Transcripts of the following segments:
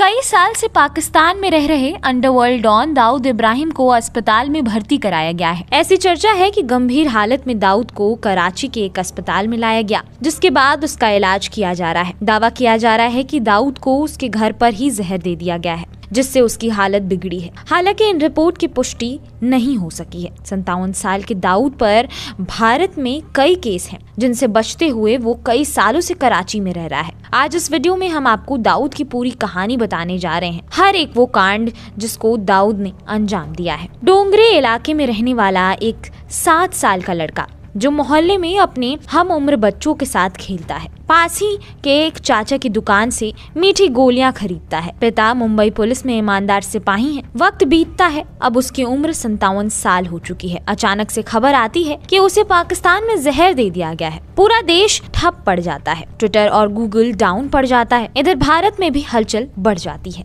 कई साल से पाकिस्तान में रह रहे अंडरवर्ल्ड डॉन दाऊद इब्राहिम को अस्पताल में भर्ती कराया गया है ऐसी चर्चा है कि गंभीर हालत में दाऊद को कराची के एक अस्पताल में लाया गया जिसके बाद उसका इलाज किया जा रहा है दावा किया जा रहा है कि दाऊद को उसके घर पर ही जहर दे दिया गया है जिससे उसकी हालत बिगड़ी है हालांकि इन रिपोर्ट की पुष्टि नहीं हो सकी है संतावन साल के दाऊद पर भारत में कई केस हैं जिनसे बचते हुए वो कई सालों से कराची में रह रहा है आज इस वीडियो में हम आपको दाऊद की पूरी कहानी बताने जा रहे हैं हर एक वो कांड जिसको दाऊद ने अंजाम दिया है डोंगरे इलाके में रहने वाला एक सात साल का लड़का जो मोहल्ले में अपने हम उम्र बच्चों के साथ खेलता है पास ही के एक चाचा की दुकान से मीठी गोलियां खरीदता है पिता मुंबई पुलिस में ईमानदार सिपाही है वक्त बीतता है अब उसकी उम्र संतावन साल हो चुकी है अचानक से खबर आती है कि उसे पाकिस्तान में जहर दे दिया गया है पूरा देश ठप पड़ जाता है ट्विटर और गूगल डाउन पड़ जाता है इधर भारत में भी हलचल बढ़ जाती है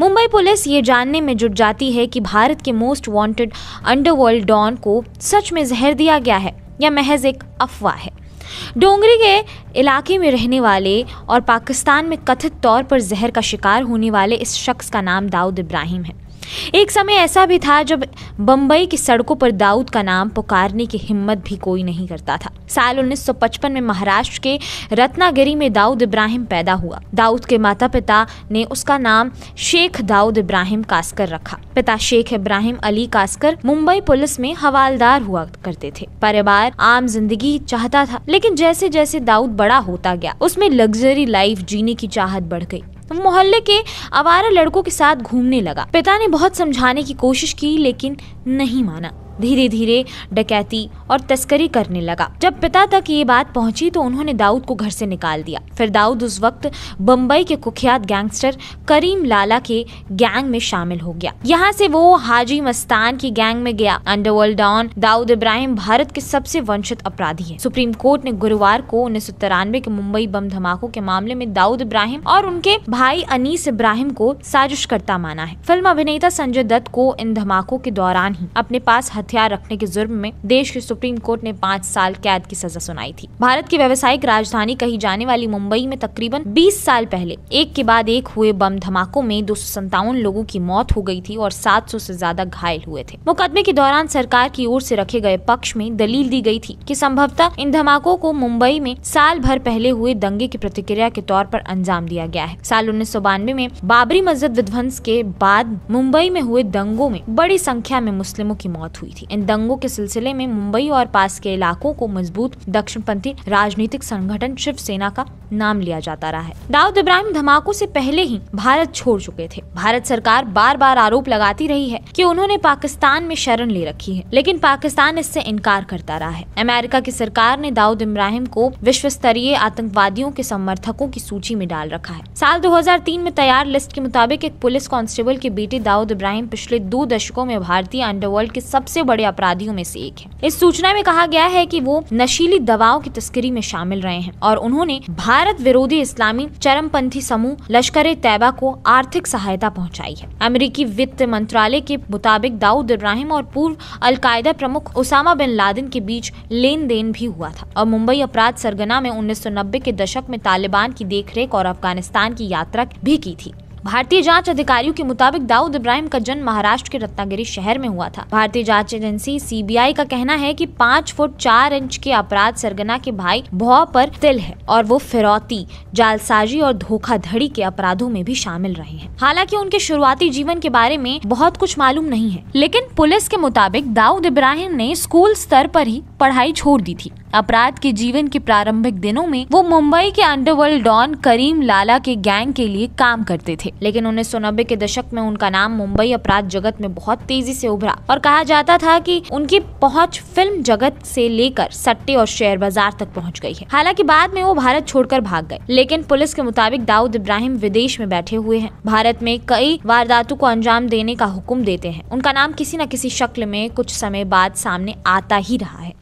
मुंबई पुलिस ये जानने में जुट जाती है कि भारत के मोस्ट वांटेड अंडरवर्ल्ड डॉन को सच में जहर दिया गया है यह महज एक अफवाह है डोंगरी के इलाके में रहने वाले और पाकिस्तान में कथित तौर पर जहर का शिकार होने वाले इस शख्स का नाम दाऊद इब्राहिम है एक समय ऐसा भी था जब बम्बई की सड़कों पर दाऊद का नाम पुकारने की हिम्मत भी कोई नहीं करता था साल 1955 में महाराष्ट्र के रत्नागिरी में दाऊद इब्राहिम पैदा हुआ दाऊद के माता पिता ने उसका नाम शेख दाऊद इब्राहिम कास्कर रखा पिता शेख इब्राहिम अली कास्कर मुंबई पुलिस में हवालदार हुआ करते थे परिवार आम जिंदगी चाहता था लेकिन जैसे जैसे दाऊद बड़ा होता गया उसमें लग्जरी लाइफ जीने की चाहत बढ़ गई मोहल्ले के आवारा लड़कों के साथ घूमने लगा पिता ने बहुत समझाने की कोशिश की लेकिन नहीं माना धीरे धीरे डकैती और तस्करी करने लगा जब पिता तक ये बात पहुंची तो उन्होंने दाऊद को घर से निकाल दिया फिर दाऊद उस वक्त बम्बई के कुख्यात गैंगस्टर करीम लाला के गैंग में शामिल हो गया यहाँ से वो हाजी मस्तान की गैंग में गया अंडरवर्ल्ड डॉन दाऊद इब्राहिम भारत के सबसे वंचित अपराधी है सुप्रीम कोर्ट ने गुरुवार को उन्नीस के मुंबई बम धमाकों के मामले में दाऊद इब्राहिम और उनके भाई अनीस इब्राहिम को साजिशकर्ता माना है फिल्म अभिनेता संजय दत्त को इन धमाकों के दौरान ही अपने पास हथियार रखने के जुर्म में देश के सुप्रीम कोर्ट ने पाँच साल कैद की सजा सुनाई थी भारत की व्यावसायिक राजधानी कही जाने वाली मुंबई में तकरीबन बीस साल पहले एक के बाद एक हुए बम धमाकों में दो लोगों की मौत हो गई थी और सात सौ ज्यादा घायल हुए थे मुकदमे के दौरान सरकार की ओर से रखे गए पक्ष में दलील दी गई थी कि संभवतः इन धमाकों को मुंबई में साल भर पहले हुए दंगे की प्रतिक्रिया के तौर पर अंजाम दिया गया है साल उन्नीस में बाबरी मस्जिद विध्वंस के बाद मुंबई में हुए दंगों में बड़ी संख्या में मुस्लिमों की मौत हुई थी इन दंगों के सिलसिले में मुंबई और पास के इलाकों को मजबूत दक्षिणपंथी राजनीतिक संगठन शिवसेना का नाम लिया जाता रहा है दाऊद इब्राहिम धमाकों से पहले ही भारत छोड़ चुके थे भारत सरकार बार बार आरोप लगाती रही है कि उन्होंने पाकिस्तान में शरण ले रखी है लेकिन पाकिस्तान इससे इनकार करता रहा है अमेरिका की सरकार ने दाऊद इब्राहिम को विश्व स्तरीय आतंकवादियों के समर्थकों की सूची में डाल रखा है साल दो में तैयार लिस्ट के मुताबिक एक पुलिस कांस्टेबल के बेटे दाऊद इब्राहिम पिछले दो दशकों में भारतीय अंडरवर्ल्ड के सबसे बड़े अपराधियों में से एक है इस सूचना में कहा गया है की वो नशीली दवाओं की तस्करी में शामिल रहे हैं और उन्होंने भारत भारत विरोधी इस्लामी चरमपंथी समूह लश्कर ए तैयबा को आर्थिक सहायता पहुंचाई है अमेरिकी वित्त मंत्रालय के मुताबिक दाऊद इब्राहिम और पूर्व अलकायदा प्रमुख ओसामा बिन लादेन के बीच लेन देन भी हुआ था और मुंबई अपराध सरगना में नब्बे के दशक में तालिबान की देखरेख और अफगानिस्तान की यात्रा भी की थी भारतीय जांच अधिकारियों के मुताबिक दाऊद इब्राहिम का जन्म महाराष्ट्र के रत्नागिरी शहर में हुआ था भारतीय जांच एजेंसी सीबीआई का कहना है कि पाँच फुट चार इंच के अपराध सरगना के भाई भौ पर तिल है और वो फिरौती जालसाजी और धोखाधड़ी के अपराधों में भी शामिल रहे हैं हालांकि उनके शुरुआती जीवन के बारे में बहुत कुछ मालूम नहीं है लेकिन पुलिस के मुताबिक दाऊद इब्राहिम ने स्कूल स्तर पर ही पढ़ाई छोड़ दी थी अपराध के जीवन के प्रारंभिक दिनों में वो मुंबई के अंडरवर्ल्ड डॉन करीम लाला के गैंग के लिए काम करते थे लेकिन उन्नीस सौ के दशक में उनका नाम मुंबई अपराध जगत में बहुत तेजी से उभरा और कहा जाता था कि उनकी पहुंच फिल्म जगत से लेकर सट्टे और शेयर बाजार तक पहुंच गई है हालांकि बाद में वो भारत छोड़कर भाग गए लेकिन पुलिस के मुताबिक दाऊद इब्राहिम विदेश में बैठे हुए हैं भारत में कई वारदातों को अंजाम देने का हुक्म देते हैं उनका नाम किसी न किसी शक्ल में कुछ समय बाद सामने आता ही रहा है